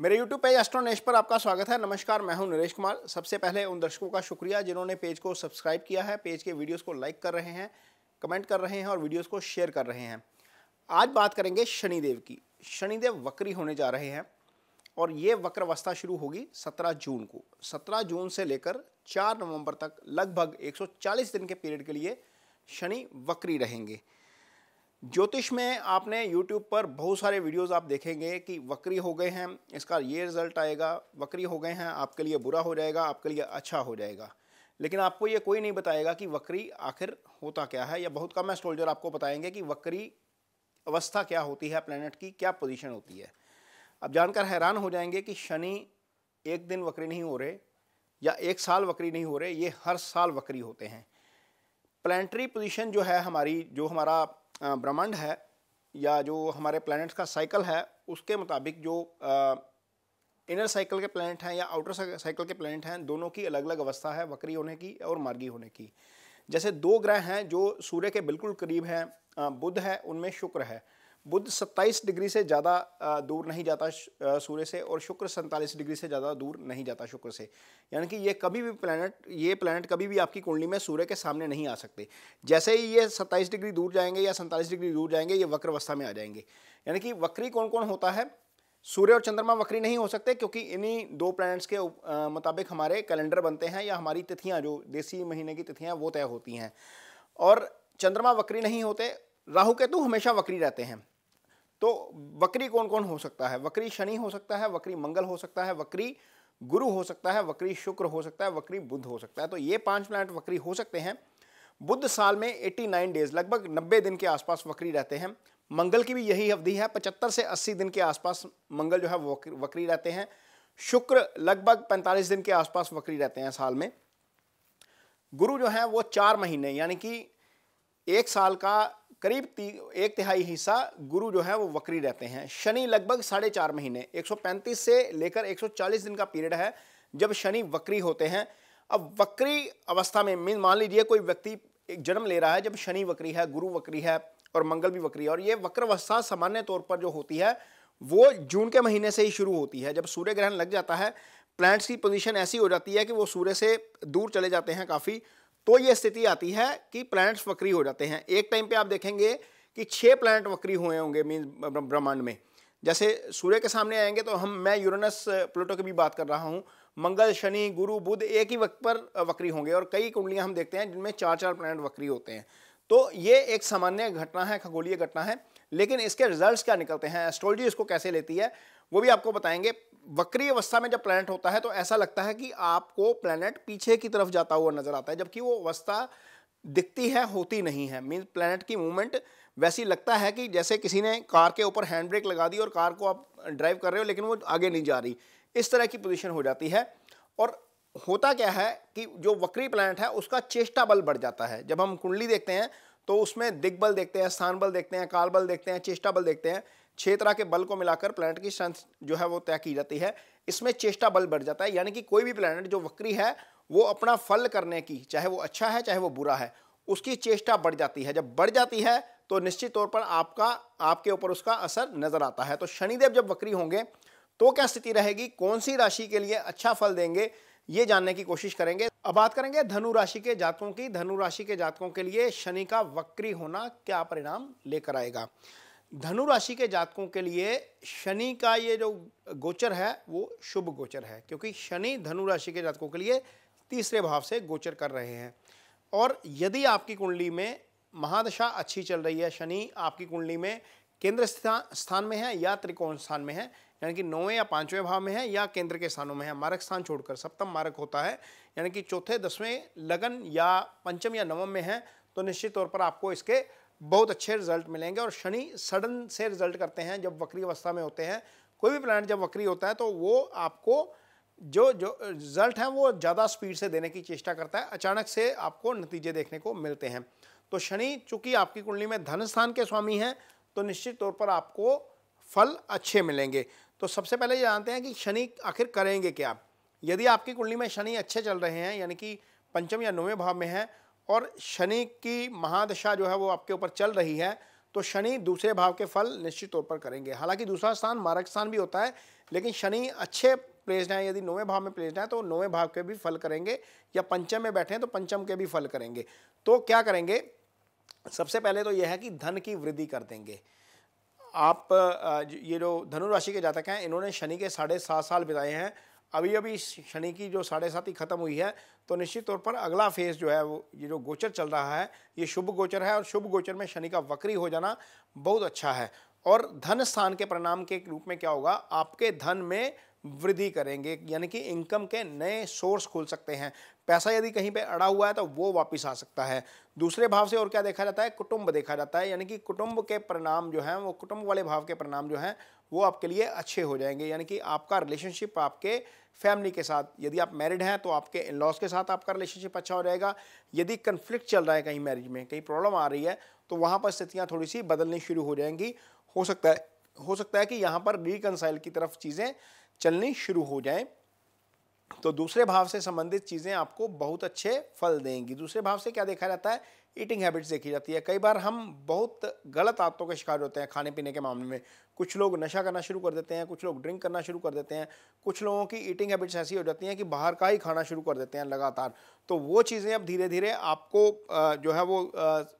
मेरे YouTube page एस्ट्रोनेश पर आपका स्वागत है नमस्कार मैं हूं नरेश कुमार सबसे पहले उन दर्शकों का शुक्रिया जिन्होंने पेज को सब्सक्राइब किया है पेज के वीडियोस को लाइक कर रहे हैं कमेंट कर रहे हैं और वीडियोस को शेयर कर रहे हैं आज बात करेंगे शनिदेव की शनिदेव वक्री होने जा रहे हैं और ये वक्र अवस्था शुरू होगी सत्रह जून को सत्रह जून से लेकर चार नवंबर तक लगभग एक दिन के पीरियड के लिए शनि वक्री रहेंगे ज्योतिष में आपने यूट्यूब पर बहुत सारे वीडियोस आप देखेंगे कि वक्री हो गए हैं इसका ये रिज़ल्ट आएगा वक्री हो गए हैं आपके लिए बुरा हो जाएगा आपके लिए अच्छा हो जाएगा लेकिन आपको ये कोई नहीं बताएगा कि वक्री आखिर होता क्या है या बहुत कम एस्ट्रोलॉजर आपको बताएंगे कि वक्री अवस्था क्या होती है प्लानट की क्या पोजीशन होती है अब जानकर हैरान हो जाएंगे कि शनि एक दिन वक्री नहीं हो रहे या एक साल वक्री नहीं हो रहे ये हर साल वक्री होते हैं प्लानटरी पोजीशन जो है हमारी जो हमारा ब्रह्मांड है या जो हमारे प्लैनेट्स का साइकिल है उसके मुताबिक जो इनर साइकिल के प्लैनेट हैं या आउटर साइकिल के प्लैनेट हैं दोनों की अलग अलग अवस्था है वक्री होने की और मार्गी होने की जैसे दो ग्रह हैं जो सूर्य के बिल्कुल करीब हैं बुध है उनमें शुक्र है बुध 27 डिग्री से ज़्यादा दूर नहीं जाता सूर्य से और शुक्र सैंतालीस डिग्री से ज़्यादा दूर नहीं जाता शुक्र से यानी कि ये कभी भी प्लानट ये प्लानट कभी भी आपकी कुंडली में सूर्य के सामने नहीं आ सकते जैसे ही ये 27 डिग्री दूर जाएंगे या सैंतालीस डिग्री दूर जाएंगे ये वक्र अवस्था में आ जाएंगे यानी कि वक्री कौन कौन होता है सूर्य और चंद्रमा वक्री नहीं हो सकते क्योंकि इन्हीं दो प्लैनेट्स के मुताबिक हमारे कैलेंडर बनते हैं या हमारी तिथियां जो देसी महीने की तिथियां वो तय होती हैं और चंद्रमा वक्री नहीं होते राहु केतु हमेशा वक्री रहते हैं तो वक्री कौन कौन हो सकता है वक्री शनि हो सकता है वक्री मंगल हो सकता है वक्री गुरु हो सकता है वक्री शुक्र हो सकता है वक्री बुद्ध हो सकता है तो ये पांच प्लैनेट वक्री हो सकते हैं बुद्ध साल में 89 डेज लगभग 90 दिन के आसपास वक्री रहते हैं मंगल की भी यही अवधि है 75 से 80 दिन के आसपास मंगल जो है वक्री रहते हैं शुक्र लगभग 45 दिन के आसपास वक्री रहते हैं साल में गुरु जो है वो चार महीने यानी कि एक साल का करीब एक तिहाई हिस्सा गुरु जो है वो वक्री रहते हैं शनि लगभग साढ़े चार महीने 135 से लेकर 140 दिन का पीरियड है जब शनि वक्री होते हैं अब वक्री अवस्था में मीन मान लीजिए कोई व्यक्ति एक जन्म ले रहा है जब शनि वक्री है गुरु वक्री है और मंगल भी वक्री है और ये वक्र अवस्था सामान्य तौर पर जो होती है वो जून के महीने से ही शुरू होती है जब सूर्य ग्रहण लग जाता है प्लैंट्स की पोजिशन ऐसी हो जाती है कि वो सूर्य से दूर चले जाते हैं काफ़ी तो ये स्थिति आती है कि प्लैनेट्स वक्री हो जाते हैं एक टाइम पे आप देखेंगे कि छह प्लैनेट वक्री हुए होंगे मीन ब्रह्मांड में जैसे सूर्य के सामने आएंगे तो हम मैं यूरेनस प्लूटो की भी बात कर रहा हूँ मंगल शनि गुरु बुध एक ही वक्त पर वक्री होंगे और कई कुंडलियाँ हम देखते हैं जिनमें चार चार प्लैनेट वक्री होते हैं तो ये एक सामान्य घटना है खगोलीय घटना है लेकिन इसके रिजल्ट्स क्या निकलते हैं एस्ट्रोलॉजी इसको कैसे लेती है वो भी आपको बताएंगे वक्री अवस्था में जब प्लैनेट होता है तो ऐसा लगता है कि आपको प्लैनेट पीछे की तरफ जाता हुआ नजर आता है जबकि वो अवस्था दिखती है होती नहीं है मीन प्लैनेट की मूवमेंट वैसी लगता है कि जैसे किसी ने कार के ऊपर हैंड ब्रेक लगा दी और कार को आप ड्राइव कर रहे हो लेकिन वो आगे नहीं जा रही इस तरह की पोजिशन हो जाती है और होता क्या है कि जो वक्री प्लैनेट है उसका चेष्टा बल बढ़ जाता है जब हम कुंडली देखते हैं तो उसमें दिग्बल देखते हैं स्थान बल देखते हैं काल बल देखते हैं चेष्टा बल देखते हैं क्षेत्रा तरह के बल को मिलाकर प्लैनेट की स्ट्रेंथ जो है वो तय की जाती है इसमें चेष्टा बल बढ़ जाता है यानी कि कोई भी प्लैनेट जो वक्री है वो अपना फल करने की चाहे वो अच्छा है चाहे वो बुरा है उसकी चेष्टा बढ़ जाती है जब बढ़ जाती है तो निश्चित तौर पर आपका आपके ऊपर उसका असर नज़र आता है तो शनिदेव जब वक्री होंगे तो क्या स्थिति रहेगी कौन सी राशि के लिए अच्छा फल देंगे ये जानने की कोशिश करेंगे अब बात करेंगे धनु राशि के जातकों की धनु राशि के जातकों के लिए शनि का वक्री होना क्या परिणाम लेकर आएगा धनु राशि के जातकों के लिए शनि का ये जो गोचर है वो शुभ गोचर है क्योंकि शनि धनु राशि के जातकों के लिए तीसरे भाव से गोचर कर रहे हैं और यदि आपकी कुंडली में महादशा अच्छी चल रही है शनि आपकी कुंडली में केंद्र स्थान में है या त्रिकोण स्थान में है यानी कि नौवें या पाँचवें भाव में है या केंद्र के स्थानों में है मारक स्थान छोड़कर सप्तम मारक होता है यानी कि चौथे दसवें लगन या पंचम या नवम में है तो निश्चित तौर पर आपको इसके बहुत अच्छे रिजल्ट मिलेंगे और शनि सडन से रिजल्ट करते हैं जब वक्री अवस्था में होते हैं कोई भी प्लानट जब वक्री होता है तो वो आपको जो जो रिजल्ट है वो ज़्यादा स्पीड से देने की चेष्टा करता है अचानक से आपको नतीजे देखने को मिलते हैं तो शनि चूंकि आपकी कुंडली में धन स्थान के स्वामी हैं तो निश्चित तौर पर आपको फल अच्छे मिलेंगे तो सबसे पहले जानते हैं कि शनि आखिर करेंगे क्या यदि आपकी कुंडली में शनि अच्छे चल रहे हैं यानी कि पंचम या नौवें भाव में है और शनि की महादशा जो है वो आपके ऊपर चल रही है तो शनि दूसरे भाव के फल निश्चित तौर पर करेंगे हालांकि दूसरा स्थान मारक स्थान भी होता है लेकिन शनि अच्छे प्लेस्ड हैं यदि नौवें भाव में प्लेस्ड हैं तो नौवें भाव के भी फल करेंगे या पंचम में बैठे हैं तो पंचम के भी फल करेंगे तो क्या करेंगे सबसे पहले तो यह है कि धन की वृद्धि कर देंगे आप ये जो धनुराशि के जातक हैं इन्होंने शनि के साढ़े सात साल बिताए हैं अभी अभी शनि की जो साढ़े ही खत्म हुई है तो निश्चित तौर पर अगला फेज जो है वो ये जो गोचर चल रहा है ये शुभ गोचर है और शुभ गोचर में शनि का वक्री हो जाना बहुत अच्छा है और धन स्थान के परिणाम के रूप में क्या होगा आपके धन में वृद्धि करेंगे यानी कि इनकम के नए सोर्स खोल सकते हैं पैसा यदि कहीं पे अड़ा हुआ है तो वो वापस आ सकता है दूसरे भाव से और क्या देखा जाता है कुटुंब देखा जाता है यानी कि कुटुंब के परिणाम जो हैं वो कुटुंब वाले भाव के परिणाम जो हैं वो आपके लिए अच्छे हो जाएंगे यानी कि आपका रिलेशनशिप आपके फैमिली के साथ यदि आप मैरिड हैं तो आपके इन लॉज के साथ आपका रिलेशनशिप अच्छा हो जाएगा यदि कन्फ्लिक्ट चल रहा है कहीं मैरिज में कहीं प्रॉब्लम आ रही है तो वहाँ पर स्थितियाँ थोड़ी सी बदलनी शुरू हो जाएंगी हो सकता है हो सकता है कि यहाँ पर रिकनसाइल की तरफ चीज़ें चलनी शुरू हो जाए तो दूसरे भाव से संबंधित चीज़ें आपको बहुत अच्छे फल देंगी दूसरे भाव से क्या देखा जाता है ईटिंग हैबिट्स देखी जाती है कई बार हम बहुत गलत आदतों के शिकार होते हैं खाने पीने के मामले में कुछ लोग नशा करना शुरू कर देते हैं कुछ लोग ड्रिंक करना शुरू कर देते हैं कुछ लोगों की ईटिंग हैबिट्स ऐसी हो जाती हैं कि बाहर का ही खाना शुरू कर देते हैं लगातार तो वो चीज़ें अब धीरे धीरे आपको जो है वो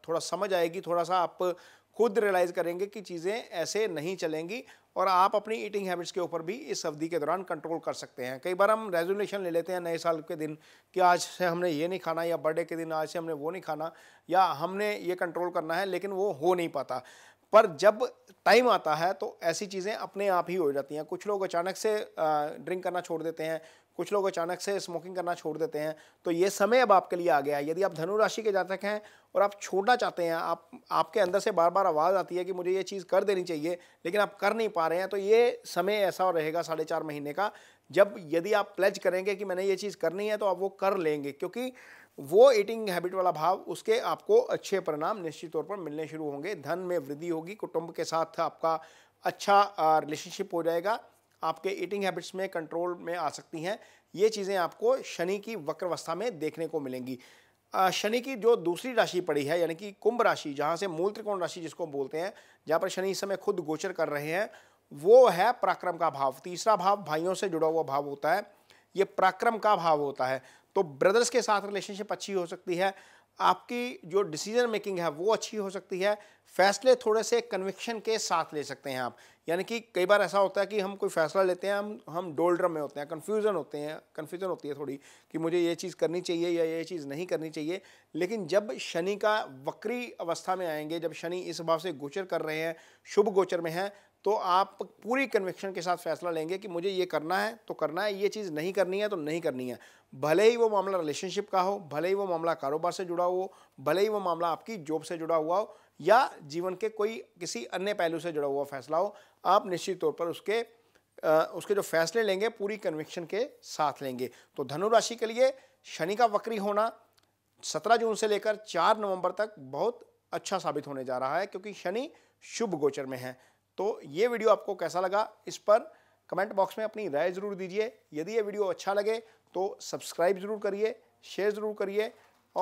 थोड़ा समझ आएगी थोड़ा सा आप खुद रियलाइज़ करेंगे कि चीज़ें ऐसे नहीं चलेंगी और आप अपनी ईटिंग हैबिट्स के ऊपर भी इस अवधि के दौरान कंट्रोल कर सकते हैं कई बार हम रेजोल्यूशन ले लेते हैं नए साल के दिन कि आज से हमने ये नहीं खाना या बर्थडे के दिन आज से हमने वो नहीं खाना या हमने ये कंट्रोल करना है लेकिन वो हो नहीं पाता पर जब टाइम आता है तो ऐसी चीज़ें अपने आप ही हो जाती हैं कुछ लोग अचानक से ड्रिंक करना छोड़ देते हैं कुछ लोग अचानक से स्मोकिंग करना छोड़ देते हैं तो ये समय अब आपके लिए आ गया है यदि आप धनुराशि के जातक हैं और आप छोड़ना चाहते हैं आप आपके अंदर से बार बार आवाज़ आती है कि मुझे ये चीज़ कर देनी चाहिए लेकिन आप कर नहीं पा रहे हैं तो ये समय ऐसा रहेगा साढ़े चार महीने का जब यदि आप प्लेज करेंगे कि मैंने ये चीज़ करनी है तो आप वो कर लेंगे क्योंकि वो ईटिंग हैबिट वाला भाव उसके आपको अच्छे परिणाम निश्चित तौर पर मिलने शुरू होंगे धन में वृद्धि होगी कुटुंब के साथ आपका अच्छा रिलेशनशिप हो जाएगा आपके ईटिंग हैबिट्स में कंट्रोल में आ सकती हैं ये चीज़ें आपको शनि की वक्रवस्था में देखने को मिलेंगी शनि की जो दूसरी राशि पड़ी है यानी कि कुंभ राशि जहाँ से मूल त्रिकोण राशि जिसको बोलते हैं जहाँ पर शनि इस समय खुद गोचर कर रहे हैं वो है पराक्रम का भाव तीसरा भाव भाइयों से जुड़ा हुआ भाव होता है ये पराक्रम का भाव होता है तो ब्रदर्स के साथ रिलेशनशिप अच्छी हो सकती है आपकी जो डिसीजन मेकिंग है वो अच्छी हो सकती है फैसले थोड़े से कन्विक्शन के साथ ले सकते हैं आप यानी कि कई बार ऐसा होता है कि हम कोई फैसला लेते हैं हम हम डोल्ड्रम में होते हैं कन्फ्यूज़न होते हैं कन्फ्यूज़न होती है थोड़ी कि मुझे ये चीज़ करनी चाहिए या ये चीज़ नहीं करनी चाहिए लेकिन जब शनि का वक्री अवस्था में आएंगे जब शनि इस भाव से गोचर कर रहे हैं शुभ गोचर में हैं तो आप पूरी कन्विक्शन के साथ फैसला लेंगे कि मुझे ये करना है तो करना है ये चीज़ नहीं करनी है तो नहीं करनी है भले ही वो मामला रिलेशनशिप का हो भले ही वो मामला कारोबार से जुड़ा हो भले ही वो मामला आपकी जॉब से जुड़ा हुआ हो या जीवन के कोई किसी अन्य पहलू से जुड़ा हुआ फैसला हो आप निश्चित तौर पर उसके आ, उसके जो फैसले लेंगे पूरी कन्विक्शन के साथ लेंगे तो धनुराशि के लिए शनि का वक्री होना सत्रह जून से लेकर चार नवंबर तक बहुत अच्छा साबित होने जा रहा है क्योंकि शनि शुभ गोचर में है तो ये वीडियो आपको कैसा लगा इस पर कमेंट बॉक्स में अपनी राय ज़रूर दीजिए यदि ये वीडियो अच्छा लगे तो सब्सक्राइब ज़रूर करिए शेयर ज़रूर करिए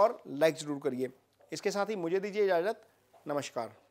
और लाइक ज़रूर करिए इसके साथ ही मुझे दीजिए इजाज़त नमस्कार